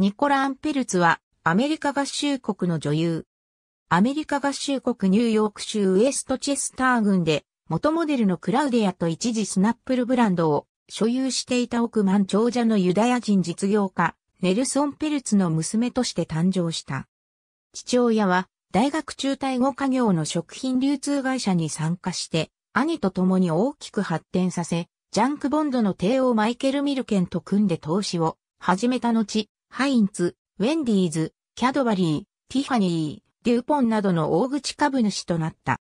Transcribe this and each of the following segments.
ニコラ・アンペルツは、アメリカ合衆国の女優。アメリカ合衆国ニューヨーク州ウエストチェスター郡で、元モデルのクラウディアと一時スナップルブランドを所有していた億万長者のユダヤ人実業家、ネルソン・ペルツの娘として誕生した。父親は、大学中退後家業の食品流通会社に参加して、兄と共に大きく発展させ、ジャンクボンドの帝王マイケル・ミルケンと組んで投資を始めた後、ハインツ、ウェンディーズ、キャドバリー、ティファニー、デューポンなどの大口株主となった。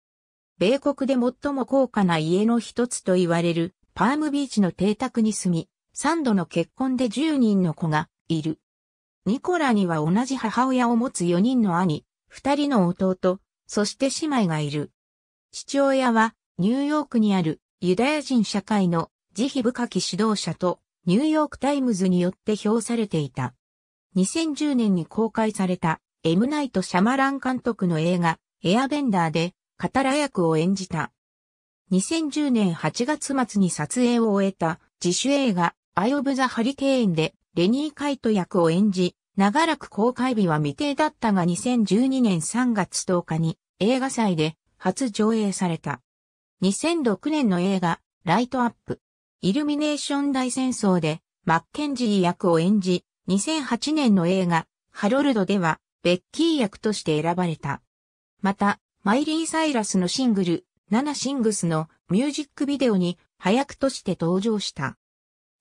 米国で最も高価な家の一つと言われるパームビーチの邸宅に住み、3度の結婚で10人の子がいる。ニコラには同じ母親を持つ4人の兄、2人の弟、そして姉妹がいる。父親はニューヨークにあるユダヤ人社会の慈悲深き指導者とニューヨークタイムズによって評されていた。2010年に公開された、エムナイト・シャマラン監督の映画、エアベンダーで、カタラ役を演じた。2010年8月末に撮影を終えた、自主映画、アイ・オブ・ザ・ハリケーンで、レニー・カイト役を演じ、長らく公開日は未定だったが2012年3月10日に映画祭で初上映された。2006年の映画、ライトアップ、イルミネーション大戦争でマッケンジー役を演じ、2008年の映画、ハロルドでは、ベッキー役として選ばれた。また、マイリー・サイラスのシングル、ナナ・シングスのミュージックビデオに、早役として登場した。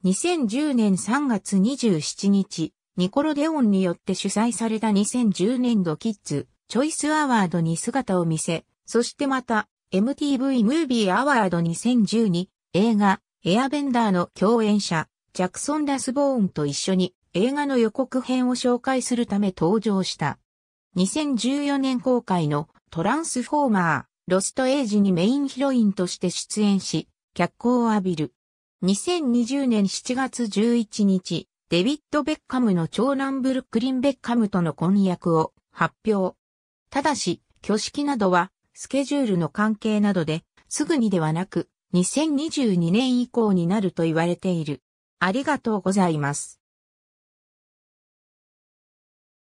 2010年3月27日、ニコロデオンによって主催された2010年度キッズ、チョイスアワードに姿を見せ、そしてまた、MTV ムービーアワード2012映画、エアベンダーの共演者、ジャクソン・ラスボーンと一緒に映画の予告編を紹介するため登場した。2014年公開のトランスフォーマー、ロストエイジにメインヒロインとして出演し、脚光を浴びる。2020年7月11日、デビッド・ベッカムの長男ブルックリン・ベッカムとの婚約を発表。ただし、挙式などは、スケジュールの関係などで、すぐにではなく、2022年以降になると言われている。ありがとうございます。